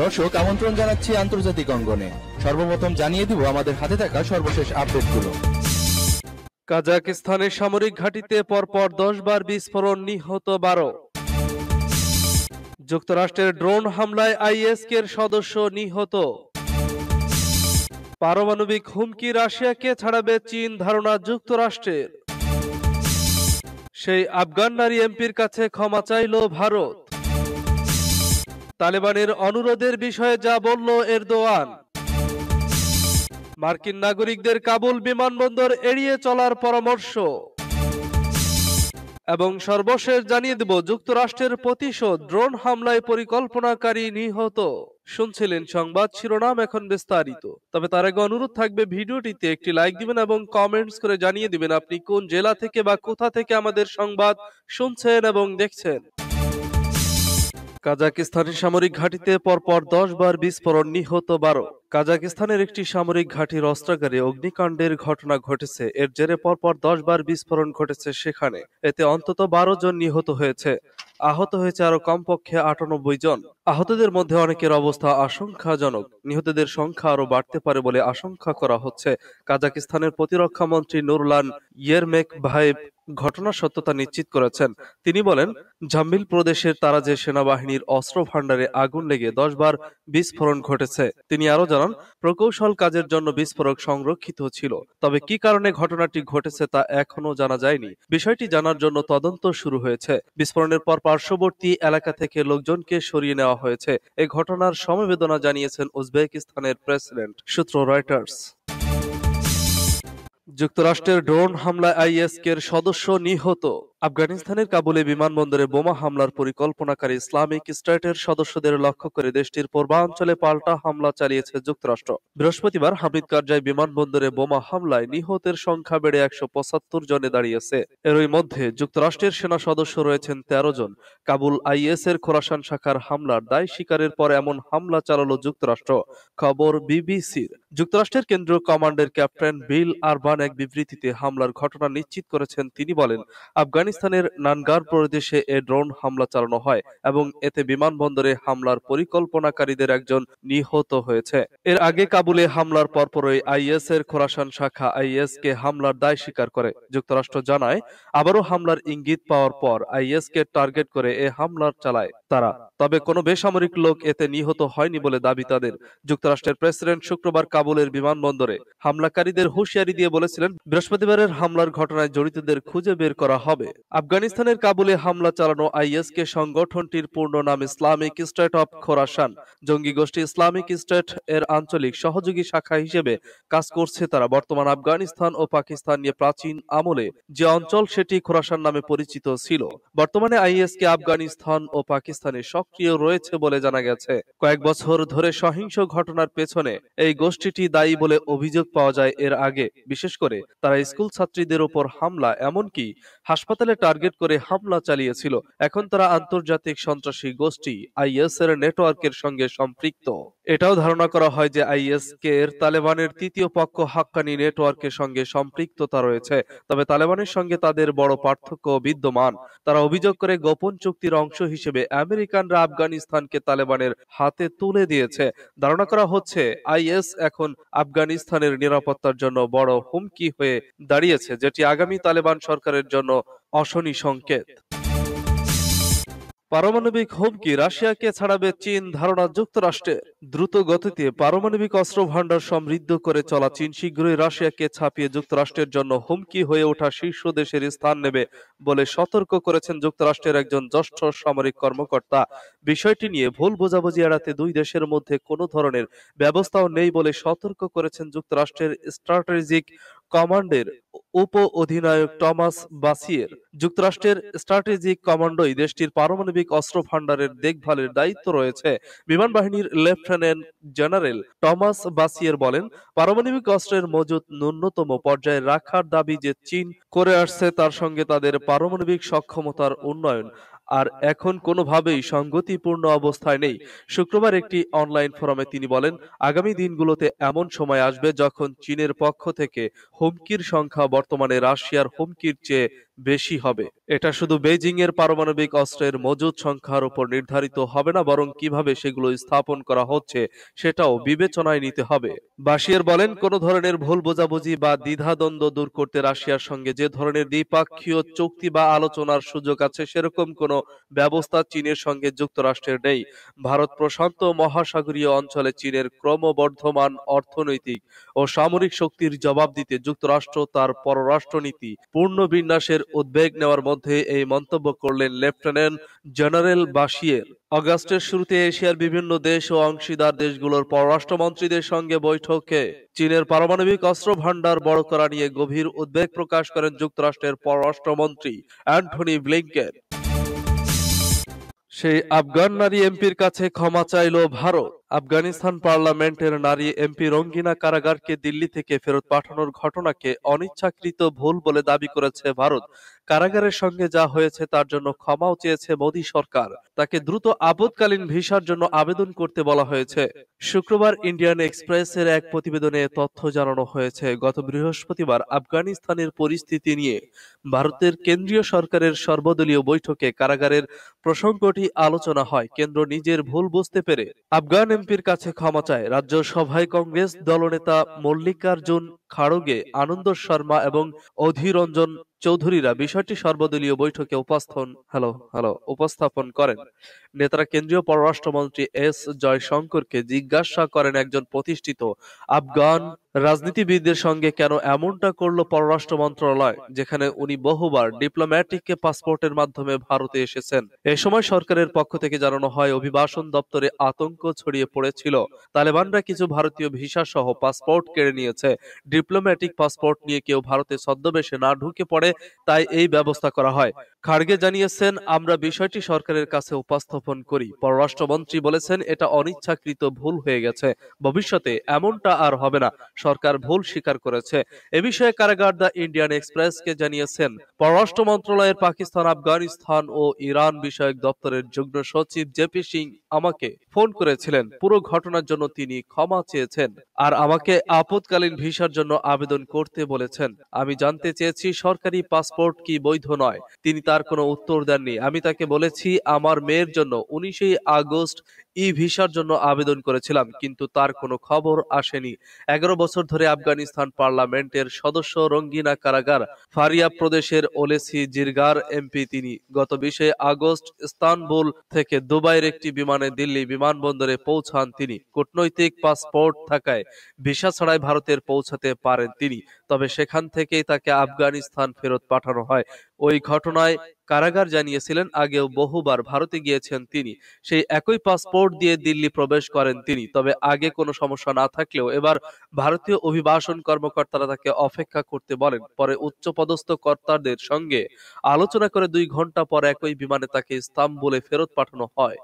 দর্শক আমন্ত্রণ জানাচ্ছি আন্তর্জাতিক অঙ্গনে সর্বপ্রথম জানিয়ে দিব আমাদের হাতে থাকা সর্বশেষ আপডেটগুলো কাজাকিস্তানের সামরিক ঘাটিতে পরপর দশ বার বিস্ফোরণ নিহত বারো যুক্তরাষ্ট্রের ড্রোন হামলায় আইএসকের সদস্য নিহত পারমাণবিক হুমকি রাশিয়াকে ছাড়াবে চীন ধারণা যুক্তরাষ্ট্রের সেই আফগান নারী এমপির কাছে ক্ষমা চাইল ভারত তালেবানের অনুরোধের বিষয়ে যা বলল এরদোয়ান মার্কিন নাগরিকদের কাবুল বিমানবন্দর এড়িয়ে চলার পরামর্শ এবং সর্বশেষ জানিয়ে দেব যুক্তরাষ্ট্রের প্রতিশোধ ড্রোন হামলায় পরিকল্পনাকারী নিহত শুনছিলেন সংবাদ শিরোনাম এখন বিস্তারিত তবে তার আগে অনুরোধ থাকবে ভিডিওটিতে একটি লাইক দিবেন এবং কমেন্টস করে জানিয়ে দিবেন আপনি কোন জেলা থেকে বা কোথা থেকে আমাদের সংবাদ শুনছেন এবং দেখছেন কাজাকিস্তানের সামরিক ঘাঁটিতে পরপর দশ বার বিস্ফোরণ নিহত বারো কাজাকিস্তানের একটি সামরিক ঘাঁটির অস্ত্রাগারে অগ্নিকাণ্ডের ঘটনা ঘটেছে এর জেরে পরপর দশ বার বিস্ফোরণ ঘটেছে সেখানে এতে অন্তত বারো জন নিহত হয়েছে আহত হয়েছে আরো কমপক্ষে আটানব্বই জন আহতদের মধ্যে অনেকের অবস্থা আশঙ্কাজনক নিহতদের সংখ্যা আরো বাড়তে পারে বলে আশঙ্কা করা হচ্ছে কাজাকিস্তানের প্রতিরক্ষা মন্ত্রী নুরলান ইয়েরমেক ভাইব ঘটনার সত্যতা নিশ্চিত করেছেন তিনি বলেন জাম্বিল প্রদেশের তারা যে সেনাবাহিনীর অস্ত্র ভাণ্ডারে আগুন লেগে দশ বার বিস্ফোরণ ঘটেছে তিনি আরো জানান প্রকৌশল কাজের জন্য বিস্ফোরক সংরক্ষিত ছিল তবে কি কারণে ঘটনাটি ঘটেছে তা এখনো জানা যায়নি বিষয়টি জানার জন্য তদন্ত শুরু হয়েছে বিস্ফোরণের পর পার্শ্ববর্তী এলাকা থেকে লোকজনকে সরিয়ে নেওয়া হয়েছে এ ঘটনার সমবেদনা জানিয়েছেন উজবেকিস্তানের প্রেসিডেন্ট সূত্র রয়টার্স যুক্তরাষ্ট্রের ড্রোন হামলায় আইএসকের সদস্য নিহত আফগানিস্তানের কাবুলে বিমানবন্দরে বোমা হামলার পরিকল্পনাকারী ইসলামিক স্টেটের সদস্যদের লক্ষ্য করে দেশটির পূর্বাঞ্চলে পাল্টা হামলা চালিয়েছে যুক্তরাষ্ট্র বৃহস্পতিবার হামিদ কারজাই বিমানবন্দরে বোমা হামলায় নিহতের সংখ্যা বেড়ে একশো পঁচাত্তর জনে দাঁড়িয়েছে এরই মধ্যে যুক্তরাষ্ট্রের সেনা সদস্য রয়েছেন তেরো জন কাবুল আইএস এর খোরাসান শাখার হামলার দায় স্বীকারের পর এমন হামলা চালালো যুক্তরাষ্ট্র খবর বিবিসির যুক্তরাষ্ট্রের কেন্দ্রীয় কমান্ডের ক্যাপ্টেন বিল আরবান এক বিবৃতিতে হামলার ঘটনা নিশ্চিত করেছেন তিনি বলেন আফগানিস্তান পাকিস্তানের নানগার প্রদেশে এ ড্রোন হামলা চালানো হয় এবং এতে বিমানবন্দরে হামলার পরিকল্পনাকারীদের একজন নিহত হয়েছে এর আগে কাবুলে হামলার পরপরই আইএস এর খোরাসান শাখা আইএস কে হামলার দায় স্বীকার করে যুক্তরাষ্ট্র জানায় আবারও হামলার ইঙ্গিত পাওয়ার পর আইএস কে টার্গেট করে এ হামলার চালায় তারা তবে কোনো বেসামরিক লোক এতে নিহত হয়নি বলে দাবি তাদের যুক্তরাষ্ট্রের প্রেসিডেন্ট শুক্রবার কাবুলের বিমানবন্দরে হামলাকারীদের হুঁশিয়ারি দিয়ে বলেছিলেন বৃহস্পতিবারের হামলার ঘটনায় জড়িতদের খুঁজে বের করা হবে আফগানিস্তানের কাবুলে হামলা চালানো আইএসকে সংগঠনটির পূর্ণ নাম ইসলামিক স্টেট অব খোরাসান জঙ্গি গোষ্ঠী ইসলামিক স্টেট এর আঞ্চলিক সহযোগী শাখা হিসেবে কাজ করছে তারা বর্তমান আফগানিস্তান ও পাকিস্তান নিয়ে প্রাচীন আমলে যে অঞ্চল সেটি খোরাসান নামে পরিচিত ছিল বর্তমানে আইএসকে আফগানিস্তান ও পাকিস্তানে সক্রিয় রয়েছে বলে জানা গেছে কয়েক বছর ধরে সহিংস ঘটনার পেছনে এই গোষ্ঠীটি দায়ী বলে অভিযোগ পাওয়া যায় এর আগে বিশেষ করে তারা স্কুল ছাত্রীদের উপর হামলা এমনকি হাসপাতালে টার্গেট করে হামলা চালিয়েছিল এখন তারা আন্তর্জাতিক সন্ত্রাসী গোষ্ঠী আইএস এর নেটওয়ার্কের সঙ্গে সম্পৃক্ত এটাও ধারণা করা হয় যে আইএস কে এর তালেবানের তৃতীয় পক্ষ হাক্কানি নেটওয়ার্কের সঙ্গে সম্পৃক্ততা রয়েছে তবে তালেবানের সঙ্গে তাদের বড় পার্থক্য বিদ্যমান তারা অভিযোগ করে গোপন চুক্তির অংশ হিসেবে আমেরিকানরা আফগানিস্তানকে তালেবানের হাতে তুলে দিয়েছে ধারণা করা হচ্ছে আইএস এখন আফগানিস্তানের নিরাপত্তার জন্য বড় হুমকি হয়ে দাঁড়িয়েছে যেটি আগামী তালেবান সরকারের জন্য অশনি সংকেত পারমাণবিক হুমকি রাশিয়াকে ছাড়াবে চীন ধারণা যুক্তরাষ্ট্রে দ্রুত গতিতে পারমাণবিক অস্ত্র ভাণ্ডার সমৃদ্ধ করে চলা চীন শীঘ্রই রাশিয়াকে ছাপিয়ে যুক্তরাষ্ট্রের জন্য হুমকি হয়ে ওঠা শীর্ষ দেশের স্থান নেবে বলে সতর্ক করেছেন যুক্তরাষ্ট্রের একজন জ্যেষ্ঠ সামরিক কর্মকর্তা বিষয়টি নিয়ে ভুল বোঝাবুঝি এড়াতে দুই দেশের মধ্যে কোনো ধরনের ব্যবস্থাও নেই বলে সতর্ক করেছেন যুক্তরাষ্ট্রের স্ট্র্যাটেজিক কমান্ডের উপ অধিনায়ক টমাস বাসিয়ের যুক্তরাষ্ট্রের স্ট্র্যাটেজিক কমান্ডোই দেশটির পারমাণবিক অস্ত্র ভান্ডারের দেখভালের দায়িত্ব রয়েছে বিমান বাহিনীর লেফটেন্যান্ট জেনারেল টমাস বাসিয়ের বলেন পারমাণবিক অস্ত্রের মজুত ন্যূনতম পর্যায়ে রাখার দাবি যে চীন করে আসছে তার সঙ্গে তাদের পারমাণবিক সক্ষমতার উন্নয়ন আর এখন কোনোভাবেই সংগতিপূর্ণ অবস্থায় নেই শুক্রবার একটি অনলাইন ফোরামে তিনি বলেন আগামী দিনগুলোতে এমন সময় আসবে যখন চীনের পক্ষ থেকে হুমকির সংখ্যা বর্তমানে রাশিয়ার হুমকির চেয়ে বেশি হবে এটা শুধু বেজিং এর পারমাণবিক অস্ত্রের মজুদ সংখ্যার উপর নির্ধারিত হবে না বরং কিভাবে সেগুলো স্থাপন করা হচ্ছে সেটাও বিবেচনায় নিতে হবে বাশিয়ার বলেন কোন ধরনের ভুল বোঝাবুঝি বা দ্বিধাদ্বন্দ্ব দূর করতে রাশিয়ার সঙ্গে যে ধরনের দ্বিপাক্ষীয় চুক্তি বা আলোচনার সুযোগ আছে সেরকম কোন ব্যবস্থা চীনের সঙ্গে যুক্তরাষ্ট্রের নেই ভারত প্রশান্ত মহাসাগরীয় অঞ্চলে চীনের ক্রমবর্ধমান অর্থনৈতিক ও সামরিক শক্তির জবাব দিতে যুক্তরাষ্ট্র তার পররাষ্ট্রনীতি পূর্ণ বিন্যাসের উদ্বেগ নেওয়ার মধ্যে এই মন্তব্য করলেন লেফটেন্যান্ট জেনারেল বাসিয়ের অগাস্টের শুরুতে এশিয়ার বিভিন্ন দেশ ও অংশীদার দেশগুলোর পররাষ্ট্রমন্ত্রীদের সঙ্গে বৈঠকে চীনের পারমাণবিক অস্ত্র ভান্ডার বড় করা নিয়ে গভীর উদ্বেগ প্রকাশ করেন যুক্তরাষ্ট্রের পররাষ্ট্রমন্ত্রী অ্যান্টনি ব্লিংকেন সেই আফগান নারী এমপির কাছে ক্ষমা চাইল ভারত আফগানিস্তান পার্লামেন্টের নারী এমপি রঙ্গিনা কারাগারকে দিল্লি থেকে ফেরত পাঠানোর ঘটনাকে অনিচ্ছাকৃত ভুল বলে দাবি করেছে ভারত কারাগারের সঙ্গে যা হয়েছে তার জন্য ক্ষমাও চেয়েছে মোদী সরকার তাকে দ্রুত আপদকালীন ভিসার জন্য আবেদন করতে বলা হয়েছে শুক্রবার ইন্ডিয়ান এক্সপ্রেসের এক প্রতিবেদনে তথ্য জানানো হয়েছে গত বৃহস্পতিবার আফগানিস্তানের পরিস্থিতি নিয়ে ভারতের কেন্দ্রীয় সরকারের সর্বদলীয় বৈঠকে কারাগারের প্রসঙ্গটি আলোচনা হয় কেন্দ্র নিজের ভুল বুঝতে পেরে আফগান বিএনপির কাছে ক্ষমা চায় রাজ্যসভায় কংগ্রেস দলনেতা মল্লিকার্জুন খাড়গে আনন্দ শর্মা এবং অধীরঞ্জন চৌধুরীরা বিষয়টি সর্বদলীয় বৈঠকে উপস্থাপন হ্যালো হ্যালো উপস্থাপন করেন নেতারা কেন্দ্রীয় পররাষ্ট্রমন্ত্রী এস জয়শঙ্করকে জিজ্ঞাসা করেন একজন প্রতিষ্ঠিত আফগান রাজনীতিবিদদের সঙ্গে কেন এমনটা করল পররাষ্ট্র মন্ত্রণালয় যেখানে উনি বহুবার ডিপ্লোম্যাটিক পাসপোর্টের মাধ্যমে ভারতে এসেছেন এ সময় সরকারের পক্ষ থেকে জানানো হয় অভিবাসন দপ্তরে আতঙ্ক ছড়িয়ে পড়েছিল তালেবানরা কিছু ভারতীয় ভিসা সহ পাসপোর্ট কেড়ে নিয়েছে ডিপ্লোম্যাটিক পাসপোর্ট নিয়ে কেউ ভারতে ছদ্মবেশে না ঢুকে পড়ে তাই এই ব্যবস্থা করা হয় খার্গে জানিয়েছেন আমরা বিষয়টি সরকারের কাছে উপস্থাপন করি পররাষ্ট্রমন্ত্রী বলেছেন এটা অনিচ্ছাকৃত ভুল হয়ে গেছে ভবিষ্যতে এমনটা আর হবে না সরকার ভুল স্বীকার করেছে এ বিষয়ে কারাগার দ্য ইন্ডিয়ান এক্সপ্রেসকে জানিয়েছেন পররাষ্ট্র মন্ত্রণালয়ের পাকিস্তান আফগানিস্তান ও ইরান বিষয়ক দপ্তরের যুগ্ম সচিব জেপি সিং আমাকে ফোন করেছিলেন পুরো ঘটনার জন্য তিনি ক্ষমা চেয়েছেন আর আমাকে আপদকালীন ভিসার জন্য আবেদন করতে বলেছেন আমি জানতে চেয়েছি সরকারি পাসপোর্ট কি বৈধ নয় তিনি তার কোনো উত্তর দেননি আমি তাকে বলেছি আমার মেয়ের জন্য উনিশে আগস্ট ই ভিসার জন্য আবেদন করেছিলাম কিন্তু তার কোনো খবর আসেনি এগারো বছর ধরে আফগানিস্তান পার্লামেন্টের সদস্য রঙ্গিনা কারাগার ফারিয়া প্রদেশের ওলেসি জিরগার এমপি তিনি গত বিশে আগস্ট ইস্তানবুল থেকে দুবাইয়ের একটি বিমানে দিল্লি বিমানবন্দরে পৌঁছান তিনি কূটনৈতিক পাসপোর্ট থাকায় ভিসা ছাড়াই ভারতের পৌঁছাতে পারেন তিনি তবে সেখান থেকেই তাকে আফগানিস্তান ফেরত পাঠানো হয় ওই ঘটনায় কারাগার জানিয়েছিলেন আগেও বহুবার ভারতে গিয়েছেন তিনি সেই একই পাসপোর্ট দিয়ে দিল্লি প্রবেশ করেন তিনি তবে আগে কোনো সমস্যা না থাকলেও এবার ভারতীয় অভিবাসন কর্মকর্তারা তাকে অপেক্ষা করতে বলেন পরে উচ্চপদস্থ কর্তাদের সঙ্গে আলোচনা করে দুই ঘন্টা পর একই বিমানে তাকে ইস্তাম্বুলে ফেরত পাঠানো হয়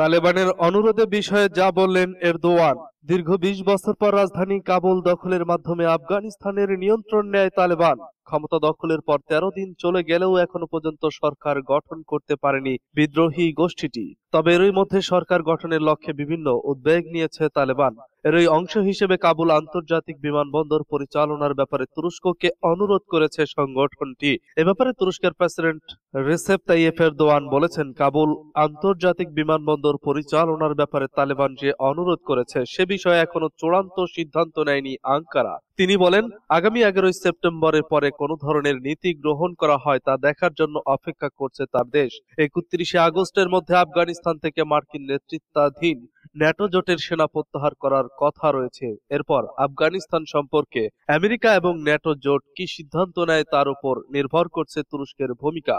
তালেবানের অনুরোধে বিষয়ে যা বললেন এর দোয়ান দীর্ঘ বিশ বছর পর রাজধানী কাবুল দখলের মাধ্যমে আফগানিস্তানের নিয়ন্ত্রণ নেয় তালেবান ক্ষমতা দখলের পর তেরো দিন চলে গেলেও এখনো পর্যন্ত সরকার গঠন করতে পারেনি বিদ্রোহী গোষ্ঠীটি তবে এরই মধ্যে সরকার গঠনের লক্ষ্যে বিভিন্ন উদ্বেগ নিয়েছে তালেবান এর অংশ হিসেবে কাবুল আন্তর্জাতিক বিমানবন্দর পরিচালনার ব্যাপারে তুরস্ককে অনুরোধ করেছে সংগঠনটি এ ব্যাপারে তুরস্কের প্রেসিডেন্ট রিসেপ তাইয়েফ এরদোয়ান বলেছেন কাবুল আন্তর্জাতিক বিমানবন্দর পরিচালনার ব্যাপারে তালেবান যে অনুরোধ করেছে সে বিষয়ে এখনো চূড়ান্ত সিদ্ধান্ত নেয়নি আঙ্কারা তিনি বলেন আগামী এগারোই সেপ্টেম্বরের পরে কোন ধরনের নীতি গ্রহণ করা হয় তা দেখার জন্য অপেক্ষা করছে তার দেশ একত্রিশে আগস্টের মধ্যে আফগানিস্তান থেকে মার্কিন নেতৃত্বাধীন ন্যাটো জোটের সেনা প্রত্যাহার করার কথা রয়েছে এরপর আফগানিস্তান সম্পর্কে আমেরিকা এবং ন্যাটো জোট কি সিদ্ধান্ত নেয় তার উপর নির্ভর করছে তুরস্কের ভূমিকা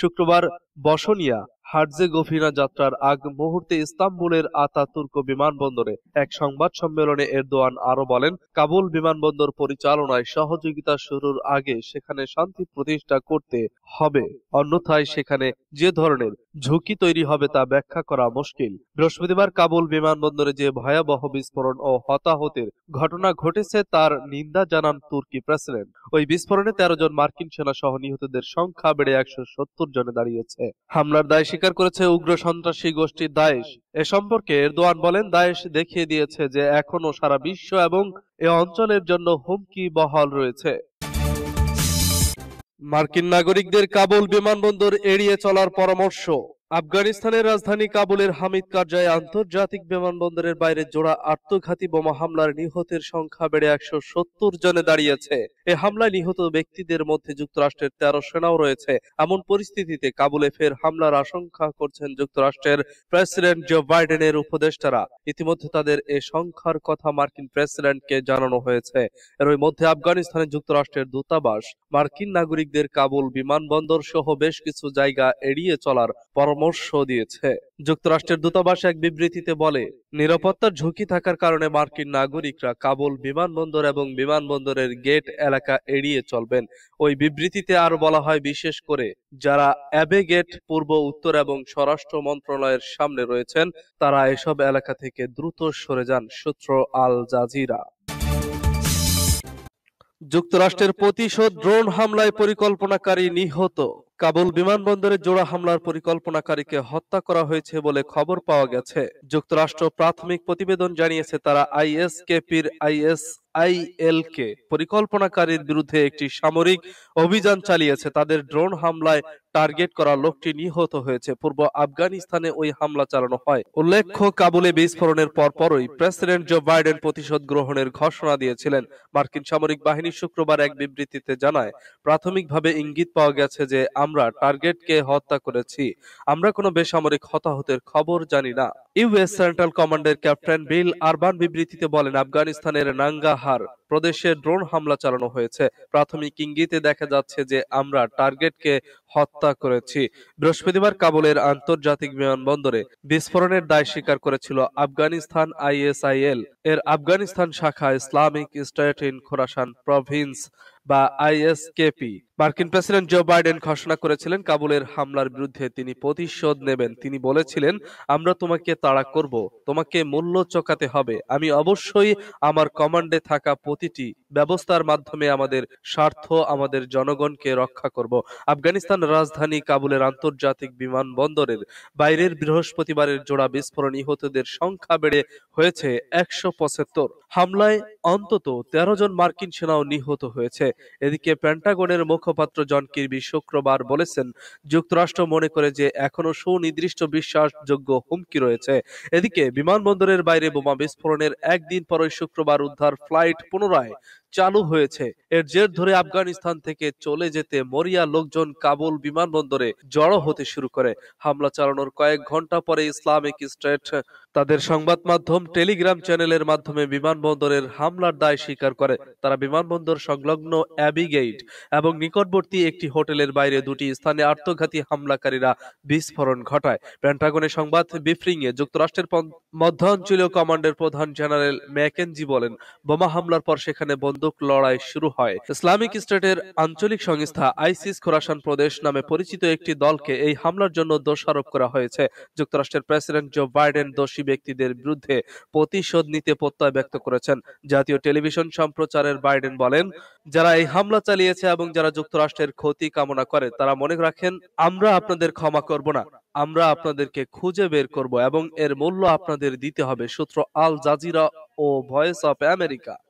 শুক্রবার বসনিয়া হার্জে হার্জেগোভিনা যাত্রার আগ মুহূর্তে ইস্তাম্বুলের আতা তুর্ক বিমানবন্দরে এক সংবাদ সম্মেলনে এরদোয়ান আরো বলেন কাবুল বিমানবন্দর পরিচালনায় সহযোগিতা শুরুর আগে সেখানে শান্তি প্রতিষ্ঠা করতে হবে অন্যথায় সেখানে যে ধরনের ঝুঁকি তৈরি হবে তা ব্যাখ্যা করা মুশকিল বৃহস্পতিবার কাবুল বিমানবন্দরে যে ভয়াবহ বিস্ফোরণ ও হতাহতের ঘটনা ঘটেছে তার নিন্দা জানান তুর্কি প্রেসিডেন্ট ওই বিস্ফোরণে তেরো জন মার্কিন সেনা সহ নিহতদের সংখ্যা বেড়ে একশো সত্তর জনে দাঁড়িয়েছে হামলার দায় স্বীকার করেছে উগ্র সন্ত্রাসী গোষ্ঠী দায়েশ এ সম্পর্কে এরদোয়ান বলেন দায়েশ দেখিয়ে দিয়েছে যে এখনও সারা বিশ্ব এবং এ অঞ্চলের জন্য হুমকি বহাল রয়েছে মার্কিন নাগরিকদের কাবুল বিমানবন্দর এড়িয়ে চলার পরামর্শ আফগানিস্তানের রাজধানী কাবুলের হামিদ কার্যায় আন্তর্জাতিক বিমানবন্দরের বাইরে জোড়া আত্মঘাতী বোমা হামলার নিহতের সংখ্যা বেড়ে একশো সত্তর জনে দাঁড়িয়েছে এ হামলায় নিহত ব্যক্তিদের মধ্যে যুক্তরাষ্ট্রের তেরো সেনাও রয়েছে এমন পরিস্থিতিতে কাবুলে ফের হামলার আশঙ্কা করছেন যুক্তরাষ্ট্রের প্রেসিডেন্ট জো বাইডেনের উপদেষ্টারা ইতিমধ্যে তাদের এ সংখ্যার কথা মার্কিন প্রেসিডেন্টকে জানানো হয়েছে এর মধ্যে আফগানিস্তানের যুক্তরাষ্ট্রের দূতাবাস মার্কিন নাগরিকদের কাবুল বিমানবন্দর সহ বেশ কিছু জায়গা এড়িয়ে চলার পর পরামর্শ দিয়েছে যুক্তরাষ্ট্রের দূতাবাস এক বিবৃতিতে বলে নিরাপত্তার ঝুঁকি থাকার কারণে মার্কিন নাগরিকরা কাবুল বিমানবন্দর এবং বিমানবন্দরের গেট এলাকা এড়িয়ে চলবেন ওই বিবৃতিতে আরো বলা হয় বিশেষ করে যারা অ্যাবে গেট পূর্ব উত্তর এবং স্বরাষ্ট্র মন্ত্রণালয়ের সামনে রয়েছেন তারা এসব এলাকা থেকে দ্রুত সরে যান সূত্র আল জাজিরা যুক্তরাষ্ট্রের প্রতিশোধ ড্রোন হামলায় পরিকল্পনাকারী নিহত কাবুল বিমানবন্দরে জোড়া হামলার পরিকল্পনাকারীকে হত্যা করা হয়েছে বলে খবর পাওয়া গেছে যুক্তরাষ্ট্র প্রাথমিক প্রতিবেদন জানিয়েছে তারা আইএসকেপির আইএস আইএলকে পরিকল্পনাকারীর বিরুদ্ধে একটি সামরিক অভিযান চালিয়েছে তাদের ড্রোন হামলায় টার্গেট করা লোকটি নিহত হয়েছে পূর্ব আফগানিস্তানে ওই হামলা চালানো হয় উল্লেখ্য কাবুলে বিস্ফোরণের পরপরই প্রেসিডেন্ট জো বাইডেন প্রতিশোধ গ্রহণের ঘোষণা দিয়েছিলেন মার্কিন সামরিক বাহিনী শুক্রবার এক বিবৃতিতে জানায় প্রাথমিকভাবে ইঙ্গিত পাওয়া গেছে যে আমরা টার্গেটকে হত্যা করেছি আমরা কোনো বেসামরিক হতাহতের খবর জানি না ইউএস সেন্ট্রাল কমান্ডের ক্যাপ্টেন বিল আরবান বিবৃতিতে বলেন আফগানিস্তানের নাঙ্গাহার প্রদেশে ড্রোন হামলা চালানো হয়েছে প্রাথমিক ইঙ্গিতে দেখা যাচ্ছে যে আমরা টার্গেটকে হত্যা করেছি বৃহস্পতিবার কাবুলের আন্তর্জাতিক বিমানবন্দরে বিস্ফোরণের দায় স্বীকার করেছিল আফগানিস্তান আইএসআইএল এর আফগানিস্তান শাখা Islamic State in Khorasan province বা আইএসকেপি মার্কিন প্রেসিডেন্ট জো বাইডেন ঘোষণা করেছিলেন কাবুলের হামলার বিরুদ্ধে তিনি প্রতিশোধ নেবেন তিনি বলেছিলেন আমরা তোমাকে তাড়া করব তোমাকে মূল্য চোকাতে হবে আমি অবশ্যই আমার কমান্ডে থাকা প্রতিটি ব্যবস্থার মাধ্যমে আমাদের স্বার্থ আমাদের জনগণকে রক্ষা করব আফগানিস্তান রাজধানী কাবুলের আন্তর্জাতিক বিমানবন্দরের বাইরের বৃহস্পতিবারের জোড়া বিস্ফোরণ নিহতদের সংখ্যা বেড়ে হয়েছে একশো পঁচাত্তর হামলায় অন্তত তেরো জন মার্কিন সেনাও নিহত হয়েছে এদিকে প্যান্টাগনের মুখ মুখপাত্র জন কির্বি শুক্রবার বলেছেন যুক্তরাষ্ট্র মনে করে যে এখনো সুনির্দিষ্ট বিশ্বাসযোগ্য হুমকি রয়েছে এদিকে বিমানবন্দরের বাইরে বোমা বিস্ফোরণের একদিন পরই শুক্রবার উদ্ধার ফ্লাইট পুনরায় চালু হয়েছে এর জের ধরে আফগানিস্তান থেকে চলে যেতে মরিয়া লোকজন কাবুল বিমানবন্দরে জড়ো হতে শুরু করে হামলা চালানোর কয়েক ঘন্টা পরে ইসলামিক স্টেট তাদের সংবাদ মাধ্যম টেলিগ্রাম চ্যানেলের মাধ্যমে বিমানবন্দরের হামলার দায় স্বীকার করে তারা বিমানবন্দর সংলগ্ন অ্যাবিগেইট এবং নিকটবর্তী একটি হোটেলের বাইরে দুটি স্থানে আত্মঘাতী হামলাকারীরা বিস্ফোরণ ঘটায় পেন্টাগনের সংবাদ বিফ্রিংয়ে যুক্তরাষ্ট্রের মধ্যাঞ্চলীয় কমান্ডের প্রধান জেনারেল ম্যাকেনজি বলেন বোমা হামলার পর সেখানে বন্ধ বন্দুক লড়াই শুরু হয় ইসলামিক স্টেটের আঞ্চলিক সংস্থা আইসিস খোরাসান প্রদেশ নামে পরিচিত একটি দলকে এই হামলার জন্য দোষারোপ করা হয়েছে যুক্তরাষ্ট্রের প্রেসিডেন্ট জো বাইডেন দোষী ব্যক্তিদের বিরুদ্ধে প্রতিশোধ নিতে প্রত্যয় ব্যক্ত করেছেন জাতীয় টেলিভিশন সম্প্রচারের বাইডেন বলেন যারা এই হামলা চালিয়েছে এবং যারা যুক্তরাষ্ট্রের ক্ষতি কামনা করে তারা মনে রাখেন আমরা আপনাদের ক্ষমা করব না আমরা আপনাদেরকে খুঁজে বের করব এবং এর মূল্য আপনাদের দিতে হবে সূত্র আল জাজিরা ও ভয়েস অফ আমেরিকা